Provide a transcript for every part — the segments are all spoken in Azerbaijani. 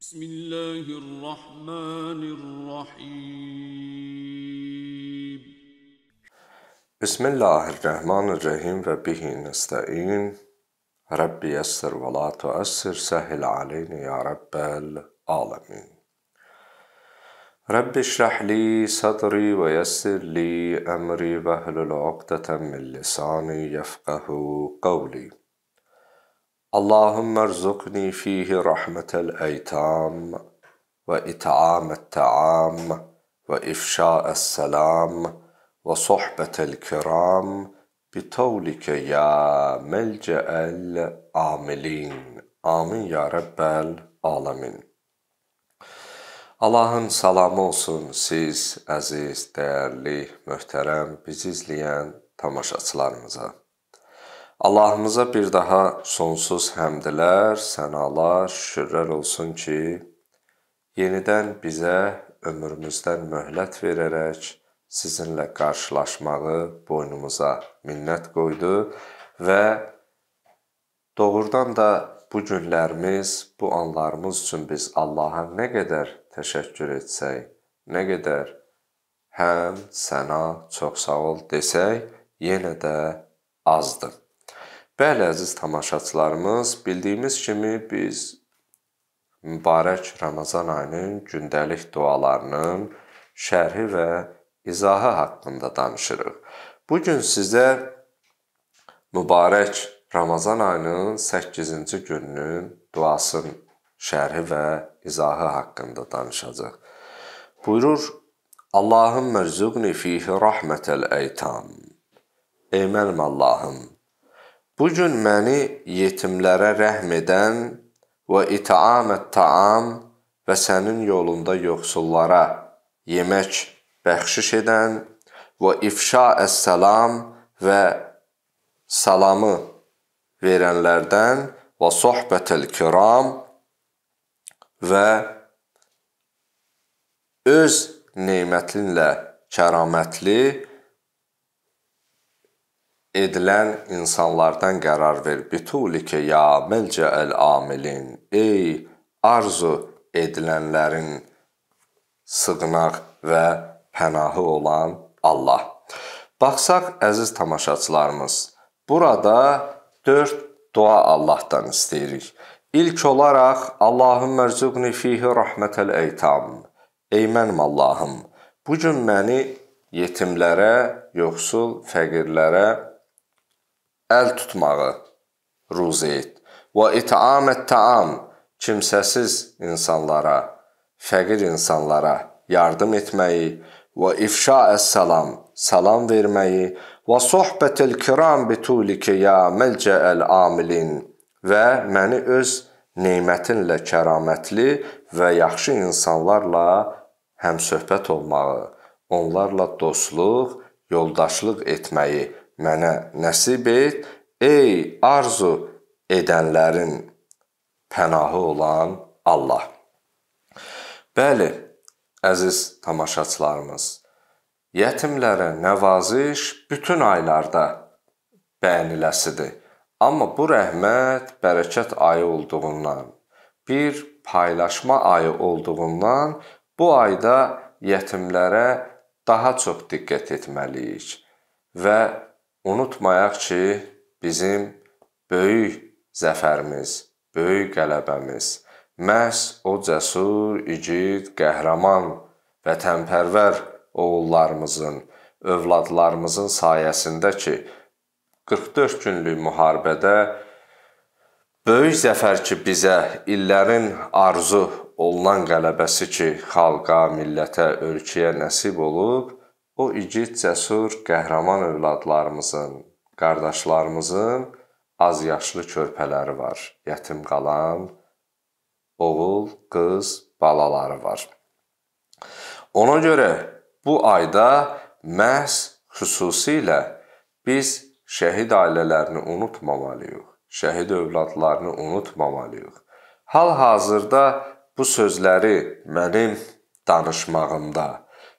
بسم الله الرحمن الرحيم بسم الله الرحمن الرحيم وبه نستعين ربي يسر ولا تؤسر سهل علينا يا رب العالمين رب اشرح لي صدري ويسر لي أمري واهل عقدة من لساني يفقه قولي اللهم ارزقني فيه رحمة الأيتام وإطعام الطعام وإفشاء السلام وصحبة الكرام بطولك يا ملجأ العاملين Amin ya Rəbbəl alamin. Allahın salamı olsun siz, əziz, dəyərli, möhtərəm, bizi izləyən tamaşaçılarımıza. Allahımıza bir daha sonsuz həmdlər, sənalar, şükürlər olsun ki, yenidən bizə ömrümüzdən möhlət verərək sizinlə qarşılaşmağı boynumuza minnət qoydu və doğrudan da bu günlərimiz, bu anlarımız üçün biz Allaha nə qədər təşəkkür etsək, nə qədər həm sənə çox sağ ol desək, yenə də azdır. Bəli, əziz tamaşaçılarımız, bildiyimiz kimi biz mübarək Ramazan ayının gündəlik dualarının şərhi və izahı haqqında danışırıq. Bu gün sizə mübarək Ramazan ayının 8-ci gününün duasının şərhi və izahı haqqında danışacaq. Buyurur: Allahım mərzuqni fihi rahmetel eytam. Ey mənim Allahım, Bu gün məni yetimlərə rəhm edən və itaamət-taam və sənin yolunda yoxsullara yemək bəxşiş edən və ifşa əs-salam və salamı verənlərdən və sohbətəl-kiram və öz nemətinlə kəramətli edilən insanlardan qərar ver. Bitulike ya məlcəəl amilin. Ey arzu edilənlərin sığınaq və pənahı olan Allah. Baxsaq əziz tamaşaçılarımız, burada 4 dua Allahdan istəyirik. İlk olaraq Allahümmə rzuqni fihi rahmetel eytam. Ey mənim Allahım, bu gün məni yetimlərə, yoxsul, fəqirlərə əl tutmağı ruzi et. Və itaamət taam, kimsəsiz insanlara, fəqir insanlara yardım etməyi və ifşa əs-salam, salam verməyi və sohbətil kiram bitulike ya məlcəəl amilin və məni öz nemətinlə kəramətli və yaxşı insanlarla həmsöhbət olmağı, onlarla dostluq, yoldaşlıq etməyi mənə nəsib et, ey arzu edənlərin pənahı olan Allah. Bəli, əziz tamaşaçılarımız, yetimlərə nəvaziş bütün aylarda bəyəniləsidir. Amma bu rəhmət bərəkət ayı olduğundan, bir paylaşma ayı olduğundan bu ayda yetimlərə daha çox diqqət etməliyik və Unutmayaq ki, bizim böyük zəfərimiz, böyük qələbəmiz məhz o cəsur, igid, qəhrəman, vətənpərvər oğullarımızın, övladlarımızın sayəsində ki, 44 günlük müharibədə böyük zəfər ki, bizə illərin arzu olunan qələbəsi ki, xalqa, millətə, ölkəyə nəsib olub, O igid, cəsur, qəhrəman övladlarımızın, qardaşlarımızın az yaşlı körpələri var, yetim qalan oğul, qız, balaları var. Ona görə bu ayda məhz xüsusilə biz şəhid ailələrini unutmamalıyıq, şəhid övladlarını unutmamalıyıq. Hal-hazırda bu sözləri mənim danışmağımda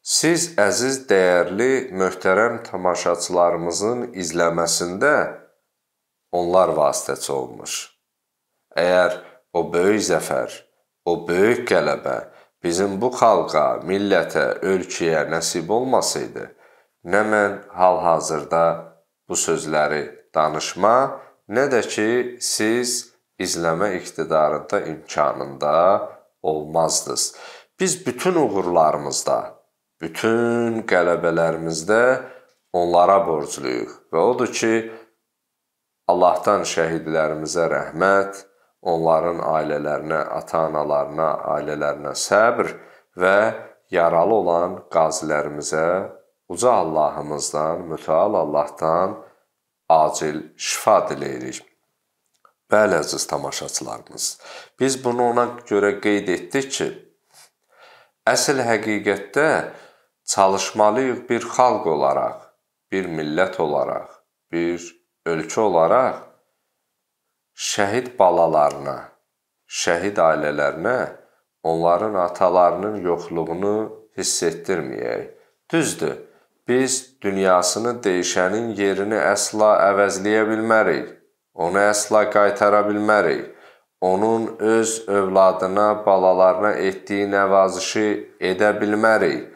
Siz əziz, dəyərli, möhtərəm tamaşaçılarımızın izləməsində onlar vasitəçi olmuş. Əgər o böyük zəfər, o böyük qələbə bizim bu xalqa, millətə, ölkəyə nəsib olmasaydı, nə mən hal-hazırda bu sözləri danışma, nə də ki siz izləmə iqtidarında imkanında olmazdınız. Biz bütün uğurlarımızda bütün qələbələrimizdə onlara borcluyuq və odur ki, Allahdan şəhidlərimizə rəhmət, onların ailələrinə, ata-analarına, ailələrinə səbr və yaralı olan qazilərimizə uca Allahımızdan, mütəal Allahdan acil şifa diləyirik. Bəli, əziz tamaşaçılarımız, biz bunu ona görə qeyd etdik ki, əsl həqiqətdə çalışmalıyıq bir xalq olaraq, bir millət olaraq, bir ölkə olaraq şəhid balalarına, şəhid ailələrinə onların atalarının yoxluğunu hiss etdirməyək. Düzdür, biz dünyasını dəyişənin yerini əsla əvəzləyə bilmərik, onu əsla qaytara bilmərik. Onun öz övladına, balalarına etdiyi nəvazişi edə bilmərik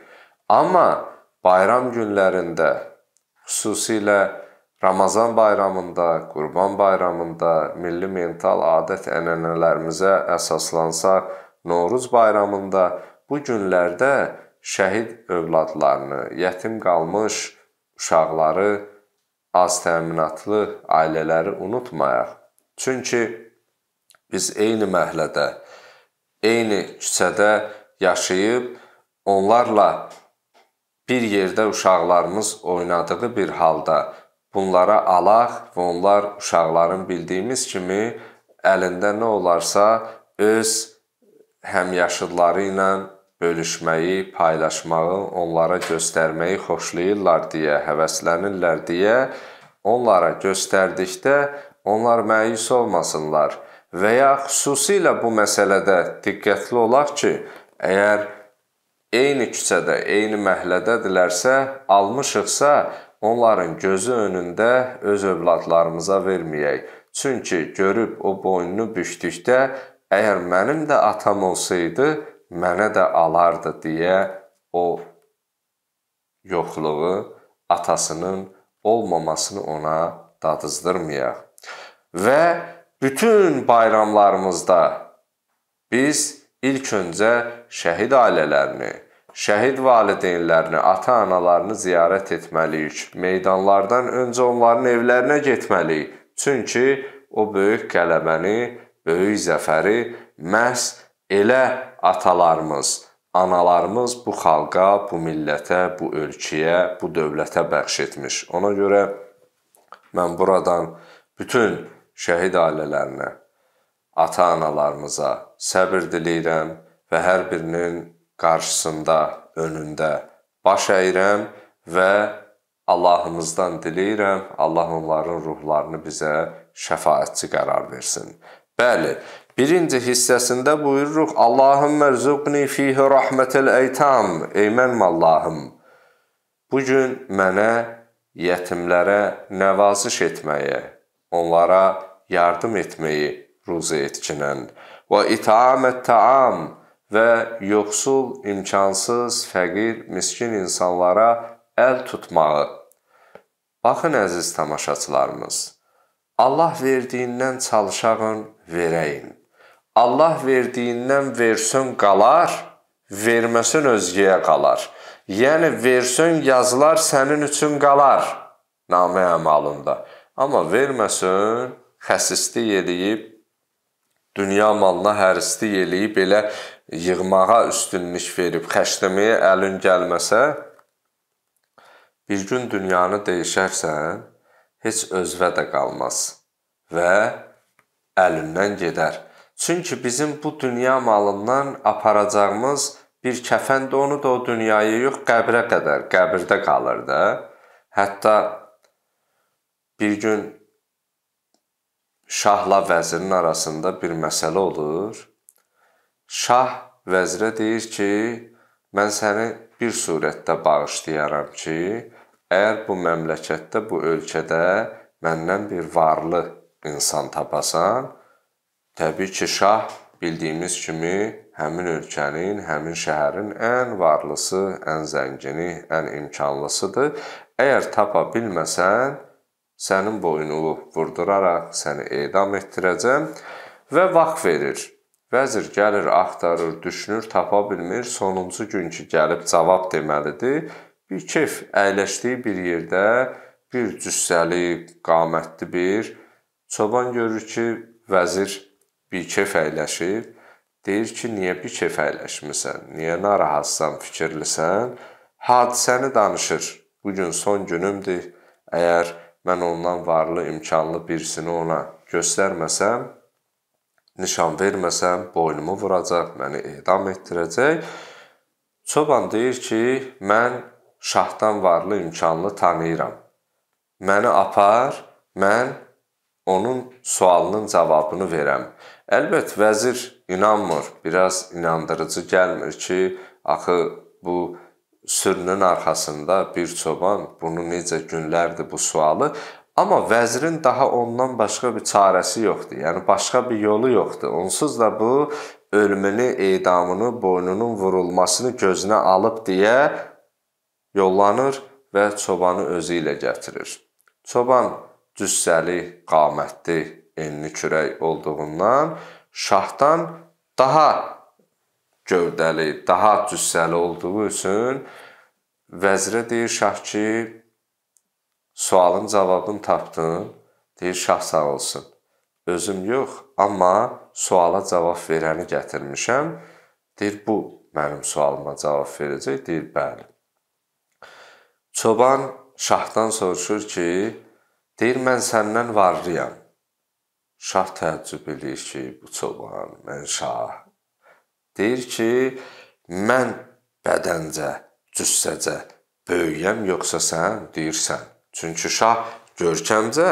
Amma bayram günlərində, xüsusilə Ramazan bayramında, Qurban bayramında milli mental adət-ənənələrimizə əsaslansaq, Noruz bayramında bu günlərdə şəhid övladlarını, yetim qalmış uşaqları, az təminatlı ailələri unutmayaq. Çünki biz eyni məhlədə, eyni küçədə yaşayıb onlarla bir yerdə uşaqlarımız oynadığı bir halda bunlara alaq və onlar uşaqların bildiyimiz kimi əlində nə olarsa öz həmyaşıdları ilə bölüşməyi, paylaşmağı, onlara göstərməyi xoşlayırlar deyə, həvəslənirlər deyə onlara göstərdikdə onlar məyus olmasınlar və ya xüsusilə bu məsələdə diqqətli olaq ki, əgər eyni küçədə, eyni məhəllədədirlərsə, almışıqsa, onların gözü önündə öz övladlarımıza verməyək. Çünki görüb o boynunu büşdükdə, əgər mənim də atam olsaydı, mənə də alardı deyə o yoxluğu atasının olmamasını ona dadızdırmayaq. Və bütün bayramlarımızda biz İlk öncə şəhid ailələrini, şəhid valideynlərini, ata-analarını ziyarət etməliyik. Meydanlardan öncə onların evlərinə getməliyik. Çünki o böyük qələbəni, böyük zəfəri məhz elə atalarımız, analarımız bu xalqa, bu millətə, bu ölkəyə, bu dövlətə bəxş etmiş. Ona görə mən buradan bütün şəhid ailələrinə ata-analarımıza səbir diləyirəm və hər birinin qarşısında, önündə baş əyirəm və Allahımızdan diləyirəm, Allah onların ruhlarını bizə şəfaətçi qərar versin. Bəli, birinci hissəsində buyururuq, Allahümmə rzuqni fihi rahmetel eytam, eymənim Allahım. Bugün mənə yətimlərə nəvaziş etməyi, onlara yardım etməyi ruzi etkinən və itaamət taam və yoxsul, imkansız, fəqir, miskin insanlara əl tutmağı. Baxın əziz tamaşaçılarımız, Allah verdiyindən çalışağın, verəyin. Allah verdiyindən versön qalar, verməsən özgəyə qalar. Yəni versön yazılar sənin üçün qalar namə əmalında. Amma verməsən xəsislik eləyib dünya malına hərislik eləyib, elə yığmağa üstünlük verib, xərcləməyə əlin gəlməsə, bir gün dünyanı dəyişərsən, heç özvə də qalmaz və əlindən gedər. Çünki bizim bu dünya malından aparacağımız bir kəfən də onu da o dünyaya yox, qəbrə qədər, qəbirdə qalır da. Hətta bir gün şahla vəzirin arasında bir məsələ olur. Şah vəzirə deyir ki, mən səni bir surətdə bağışlayaram ki, əgər bu məmləkətdə, bu ölkədə məndən bir varlı insan tapasan, təbii ki, şah bildiyimiz kimi həmin ölkənin, həmin şəhərin ən varlısı, ən zəngini, ən imkanlısıdır. Əgər tapa bilməsən, sənin boynunu vurduraraq səni edam etdirəcəm və vaxt verir. Vəzir gəlir, axtarır, düşünür, tapa bilmir. Sonuncu gün ki gəlib cavab deməlidir. Bir kef əyləşdiyi bir yerdə bir cüssəli, qamətli bir çoban görür ki, vəzir bir kef əyləşib. Deyir ki, niyə bir kef əyləşmisən? Niyə narahatsan, fikirlisən? Hadisəni danışır. Bu gün son günümdür. Əgər mən ondan varlı, imkanlı birisini ona göstərməsəm, nişan verməsəm, boynumu vuracaq, məni edam etdirəcək. Çoban deyir ki, mən şahdan varlı, imkanlı tanıyıram. Məni apar, mən onun sualının cavabını verəm. Əlbət vəzir inanmır, biraz inandırıcı gəlmir ki, axı bu sürünün arxasında bir çoban bunu necə günlərdir bu sualı Amma vəzirin daha ondan başqa bir çarəsi yoxdur. Yəni başqa bir yolu yoxdur. Onsuz da bu ölümünü, edamını, boynunun vurulmasını gözünə alıb deyə yollanır və çobanı özü ilə gətirir. Çoban cüssəli, qamətli, enli kürək olduğundan şahdan daha gövdəli, daha cüssəli olduğu üçün vəzirə deyir şah ki, sualın cavabını tapdın, deyir şah sağ olsun. Özüm yox, amma suala cavab verəni gətirmişəm. Deyir bu mənim sualıma cavab verəcək, deyir bəli. Çoban şahdan soruşur ki, deyir mən səndən varlıyam. Şah təəccüb eləyir ki, bu çoban, mən şah, Deyir ki, mən bədəncə, cüssəcə böyüyəm yoxsa sən deyirsən. Çünki şah görkəmcə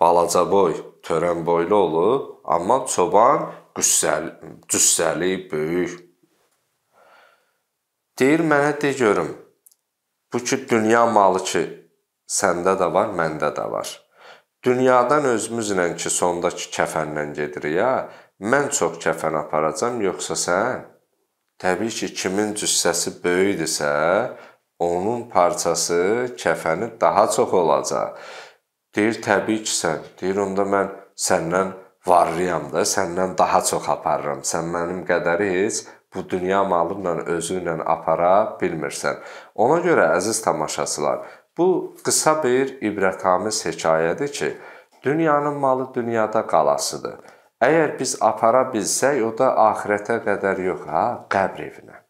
balaca boy, törən boylu olub, amma çoban qüssəli, cüssəli, böyük. Deyir mənə de görüm. Bu ki dünya malı ki səndə də var, məndə də var. Dünyadan özümüzlə ki sondakı kəfənlə gedirik ya, mən çox kəfən aparacam, yoxsa sən? Təbii ki, kimin cüssəsi böyükdürsə, onun parçası, kəfəni daha çox olacaq. Deyir, təbii ki, sən. Deyir, onda mən səndən varlıyam da, səndən daha çox aparıram. Sən mənim qədəri heç bu dünya malınla, özünlə apara bilmirsən. Ona görə əziz tamaşaçılar, bu qısa bir ibrətamiz hekayədir ki, dünyanın malı dünyada qalasıdır. Əgər biz apara bilsək, o da axirətə qədər yox, ha, qəbr evinə.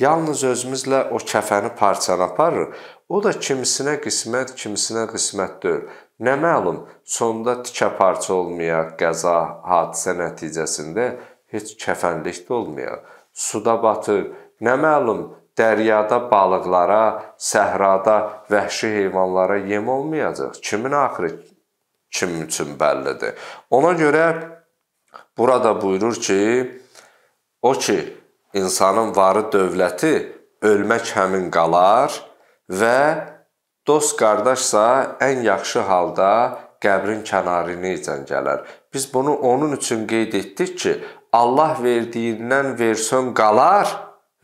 Yalnız özümüzlə o kəfəni parçanı aparır. O da kimisinə qismət, kimisinə qismət deyil. Nə məlum, sonda tikə parça olmaya, qəza, hadisə nəticəsində heç kəfənlik də olmaya, suda batır. Nə məlum, dəryada balıqlara, səhrada vəhşi heyvanlara yem olmayacaq. Kimin axırı kim üçün bəllidir. Ona görə burada buyurur ki, o ki insanın varı dövləti ölmək həmin qalar və dost qardaşsa ən yaxşı halda qəbrin kənarını icən gələr. Biz bunu onun üçün qeyd etdik ki, Allah verdiyindən versən qalar,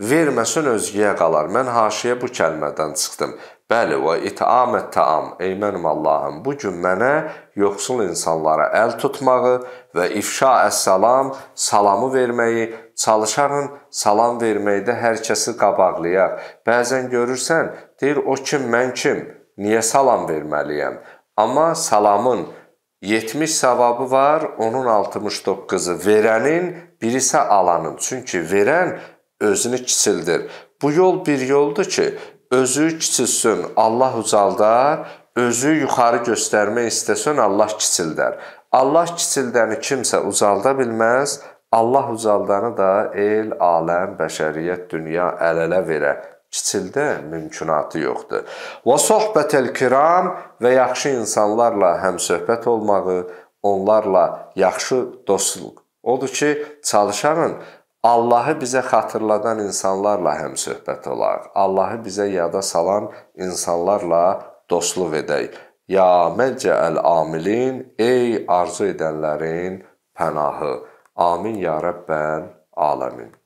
verməsən özgəyə qalar. Mən haşiyə bu kəlmədən çıxdım. Bəli, və itamət taam, ey mənim Allahım, bu gün mənə yoxsul insanlara əl tutmağı və ifşa əs-salam, salamı verməyi, çalışarın salam verməkdə hər kəsi qabaqlayaq. Bəzən görürsən, deyir o kim, mən kim, niyə salam verməliyəm? Amma salamın 70 savabı var, onun 69-u verənin, birisə alanın. Çünki verən özünü kisildir. Bu yol bir yoldur ki, özü kiçilsin, Allah ucaldar, özü yuxarı göstərmək istəsən, Allah kiçildər. Allah kiçildəni kimsə ucalda bilməz, Allah ucaldanı da el, aləm, bəşəriyyət, dünya əl-ələ verə. Kiçildə mümkünatı yoxdur. Və sohbətəl kiram və yaxşı insanlarla həm söhbət olmağı, onlarla yaxşı dostluq. Odur ki, çalışanın Allahı bizə xatırladan insanlarla həm söhbət olaq. Allahı bizə yada salan insanlarla dostluq edək. Ya məcəl amilin, ey arzu edənlərin pənahı. Amin ya Rəbbən aləmin.